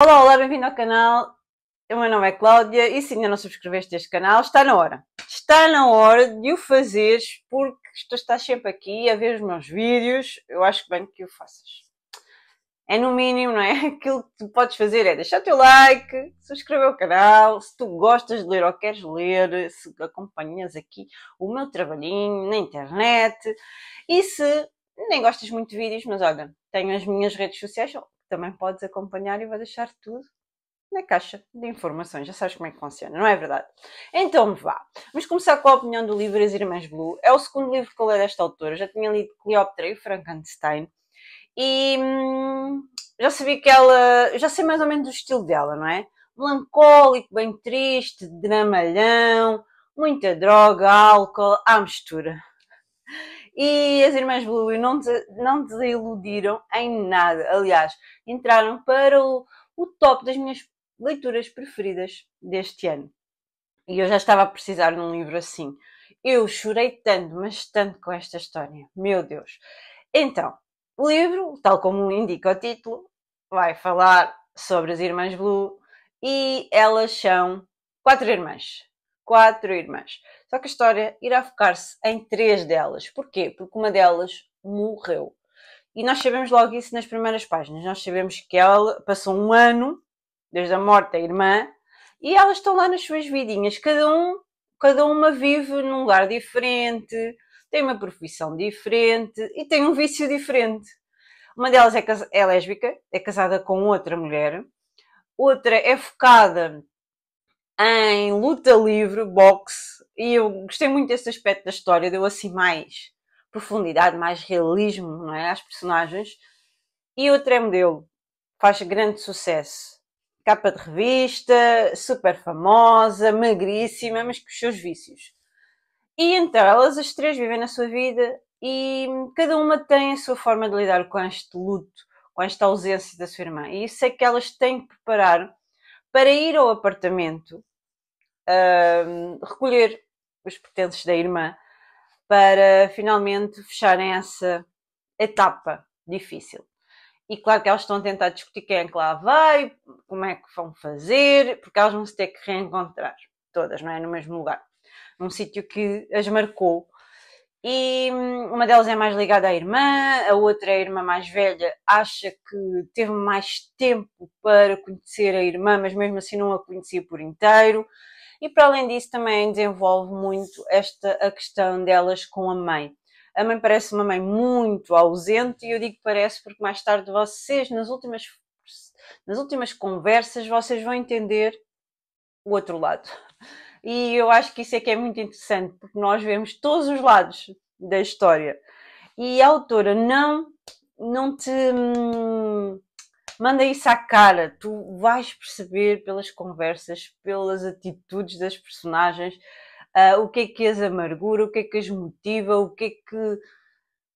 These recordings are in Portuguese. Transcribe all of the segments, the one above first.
Olá, olá, bem-vindo ao canal. O meu nome é Cláudia e se ainda não subscreveste este canal, está na hora. Está na hora de o fazeres porque tu estás sempre aqui a ver os meus vídeos. Eu acho bem que o faças. É no mínimo, não é? Aquilo que tu podes fazer é deixar o teu like, subscrever o canal, se tu gostas de ler ou queres ler, se acompanhas aqui o meu trabalhinho na internet e se nem gostas muito de vídeos, mas olha, tenho as minhas redes sociais, também podes acompanhar e vou deixar tudo na caixa de informações. Já sabes como é que funciona, não é verdade? Então vá. Vamos começar com a opinião do livro As Irmãs Blue. É o segundo livro que eu leio desta autora. Já tinha lido Cleópatra e Frankenstein. E hum, já sabia que ela. Já sei mais ou menos o estilo dela, não é? Melancólico, bem triste, dramalhão, muita droga, álcool, à mistura. E as irmãs Blue não, não desiludiram em nada. Aliás, entraram para o, o top das minhas leituras preferidas deste ano. E eu já estava a precisar de um livro assim. Eu chorei tanto, mas tanto com esta história. Meu Deus. Então, o livro, tal como indica o título, vai falar sobre as irmãs Blue e elas são quatro irmãs quatro irmãs. Só que a história irá focar-se em três delas. Porquê? Porque uma delas morreu. E nós sabemos logo isso nas primeiras páginas. Nós sabemos que ela passou um ano desde a morte da irmã e elas estão lá nas suas vidinhas. Cada, um, cada uma vive num lugar diferente, tem uma profissão diferente e tem um vício diferente. Uma delas é, é lésbica, é casada com outra mulher, outra é focada em luta livre, boxe, e eu gostei muito desse aspecto da história, deu assim mais profundidade, mais realismo não é? às personagens. E o é modelo, faz grande sucesso. Capa de revista, super famosa, magríssima, mas com os seus vícios. E então elas as três vivem na sua vida e cada uma tem a sua forma de lidar com este luto, com esta ausência da sua irmã. E isso é que elas têm que preparar para ir ao apartamento recolher os pertences da irmã para finalmente fecharem essa etapa difícil. E claro que elas estão a tentar discutir quem é que lá vai, como é que vão fazer, porque elas vão se ter que reencontrar, todas, não é? No mesmo lugar. Num sítio que as marcou e hum, uma delas é mais ligada à irmã, a outra, a irmã mais velha, acha que teve mais tempo para conhecer a irmã, mas mesmo assim não a conhecia por inteiro. E para além disso, também desenvolve muito esta a questão delas com a mãe. A mãe parece uma mãe muito ausente, e eu digo parece porque mais tarde vocês, nas últimas, nas últimas conversas, vocês vão entender o outro lado. E eu acho que isso é que é muito interessante, porque nós vemos todos os lados da história. E a autora não, não te hum, manda isso à cara, tu vais perceber pelas conversas, pelas atitudes das personagens, uh, o que é que as amargura, o que é que as motiva, o que é que.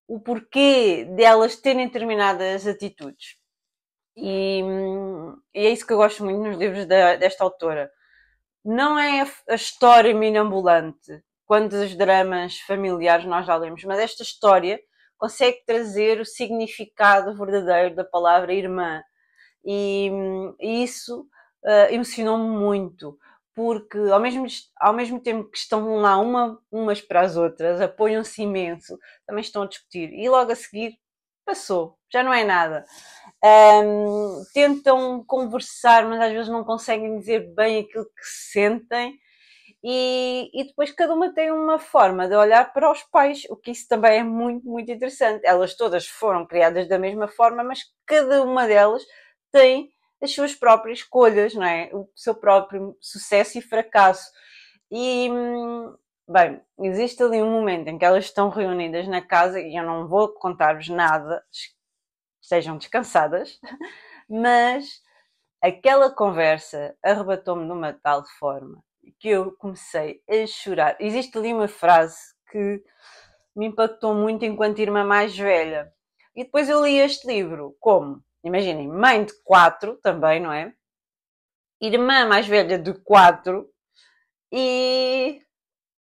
o porquê delas terem determinadas atitudes. E, hum, e, é isso que eu gosto muito nos livros da, desta autora não é a, história minambulante, quantos dramas familiares nós já lemos, mas esta história consegue trazer o significado verdadeiro da palavra irmã. E, e isso uh, emocionou-me muito, porque ao mesmo, ao mesmo tempo que estão lá uma, umas para as outras, apoiam-se imenso, também estão a discutir. E logo a seguir, passou, já não é nada um, tentam conversar, mas às vezes não conseguem dizer bem aquilo que sentem. E, e, depois cada uma tem uma forma de olhar para os pais, o que isso também é muito, muito interessante. Elas todas foram criadas da mesma forma, mas cada uma delas tem as suas próprias escolhas, não é? O seu próprio sucesso e fracasso. E, bem, existe ali um momento em que elas estão reunidas na casa, e eu não vou contar-vos nada, estejam descansadas, mas aquela conversa arrebatou-me de uma tal forma que eu comecei a chorar. Existe ali uma frase que me impactou muito enquanto irmã mais velha. E depois eu li este livro como, imaginem, mãe de quatro também, não é? Irmã mais velha de quatro. E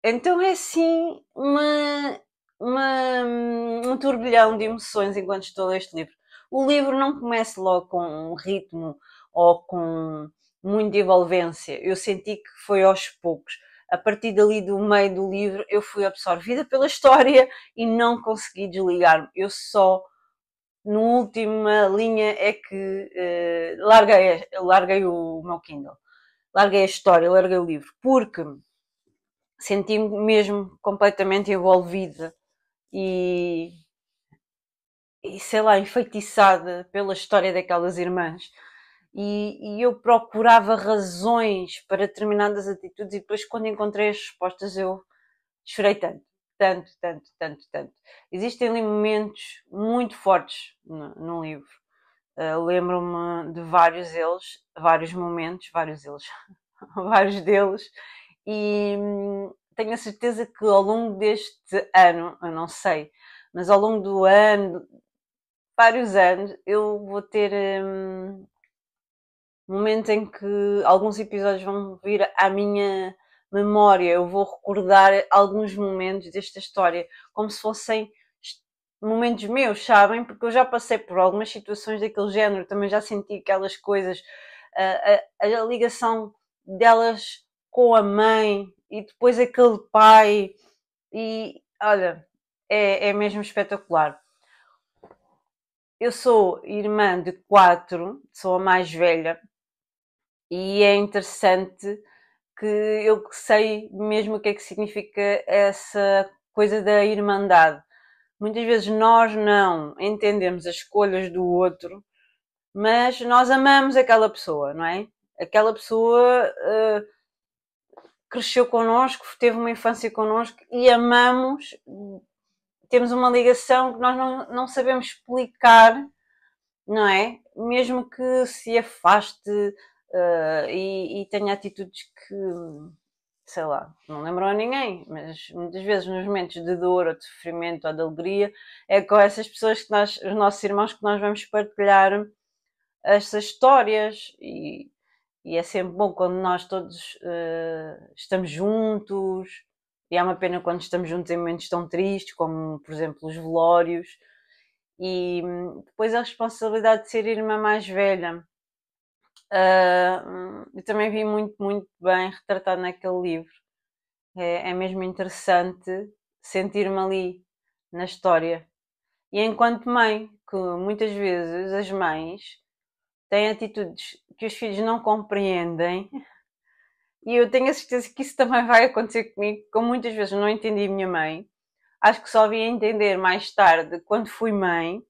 então é assim uma, uma, hum, um turbilhão de emoções enquanto estou a ler este livro o livro não começa logo com um ritmo ou com muita envolvência. Eu senti que foi aos poucos. A partir dali do meio do livro, eu fui absorvida pela história e não consegui desligar-me. Eu só na última linha é que eh, larguei, larguei o meu Kindle, larguei a história, larguei o livro, porque senti-me mesmo completamente envolvida e e sei lá, enfeitiçada pela história daquelas irmãs. E, e, eu procurava razões para determinadas atitudes e depois quando encontrei as respostas eu chorei tanto, tanto, tanto, tanto, tanto. Existem ali momentos muito fortes no, no livro. Uh, Lembro-me de vários eles, vários momentos, vários eles, vários deles. E hum, tenho a certeza que ao longo deste ano, eu não sei, mas ao longo do ano, vários anos, eu vou ter um momento em que alguns episódios vão vir à minha memória, eu vou recordar alguns momentos desta história, como se fossem momentos meus, sabem? Porque eu já passei por algumas situações daquele género, também já senti aquelas coisas, a, a, a ligação delas com a mãe e depois aquele pai, e olha, é, é mesmo espetacular eu sou irmã de quatro, sou a mais velha, e é interessante que eu sei mesmo o que é que significa essa coisa da irmandade. Muitas vezes nós não entendemos as escolhas do outro, mas nós amamos aquela pessoa, não é? Aquela pessoa uh, cresceu connosco, teve uma infância connosco e amamos temos uma ligação que nós não, não sabemos explicar, não é? Mesmo que se afaste uh, e, e, tenha atitudes que, sei lá, não lembram a ninguém, mas muitas vezes nos momentos de dor ou de sofrimento ou de alegria é com essas pessoas que nós, os nossos irmãos, que nós vamos partilhar essas histórias e, e é sempre bom quando nós todos uh, estamos juntos e é uma pena quando estamos juntos em momentos tão tristes, como, por exemplo, os velórios. E hum, depois a responsabilidade de ser irmã mais velha. Uh, eu também vi muito, muito bem retratado naquele livro. É, é mesmo interessante sentir-me ali na história. E enquanto mãe, que muitas vezes as mães têm atitudes que os filhos não compreendem e eu tenho a certeza que isso também vai acontecer comigo, como muitas vezes não entendi a minha mãe. Acho que só vim entender mais tarde, quando fui mãe.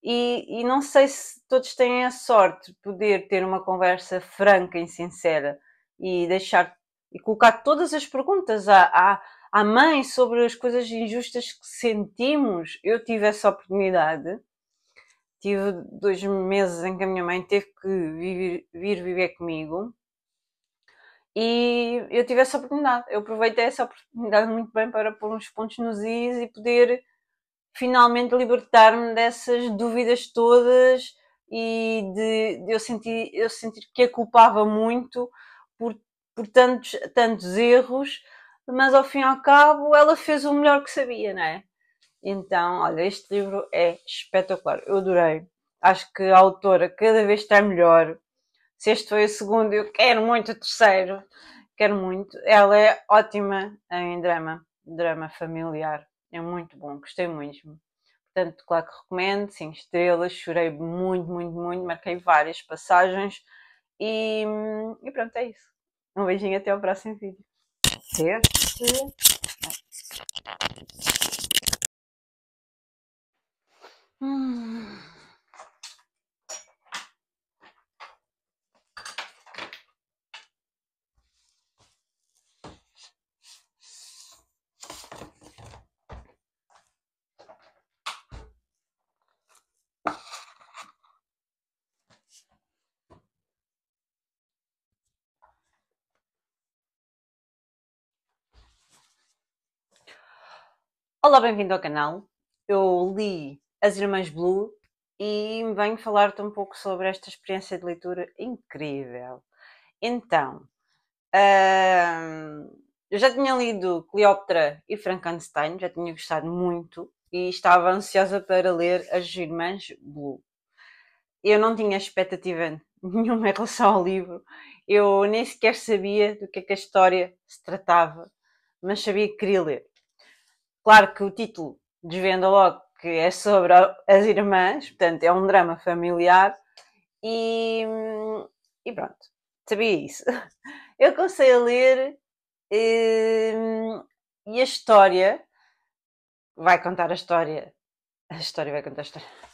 E, e não sei se todos têm a sorte de poder ter uma conversa franca e sincera e deixar e colocar todas as perguntas à, à, à mãe sobre as coisas injustas que sentimos. Eu tive essa oportunidade tive dois meses em que a minha mãe teve que vir, vir viver comigo e eu tive essa oportunidade, eu aproveitei essa oportunidade muito bem para pôr uns pontos nos is e poder finalmente libertar-me dessas dúvidas todas e de, de, eu sentir eu sentir que a culpava muito por, por tantos tantos erros, mas ao fim e ao cabo ela fez o melhor que sabia, não é? Então, olha, este livro é espetacular, eu adorei. Acho que a autora cada vez está melhor, se este foi o segundo, eu quero muito o terceiro, quero muito. Ela é ótima em drama, drama familiar, é muito bom, gostei mesmo. Portanto, claro que recomendo, 5 estrelas, chorei muito, muito, muito, marquei várias passagens e, e pronto, é isso. Um beijinho até ao próximo vídeo. Hum. Olá, bem-vindo ao canal. Eu li As Irmãs Blue e venho falar-te um pouco sobre esta experiência de leitura incrível. Então, hum, eu já tinha lido Cleópatra e Frankenstein, já tinha gostado muito e estava ansiosa para ler As Irmãs Blue. Eu não tinha expectativa nenhuma em relação ao livro, eu nem sequer sabia do que é que a história se tratava, mas sabia que queria ler. Claro que o título desvenda logo que é sobre as irmãs, portanto é um drama familiar e, e pronto, sabia isso. Eu comecei a ler e, hum, e a história vai contar a história. A história vai contar a história.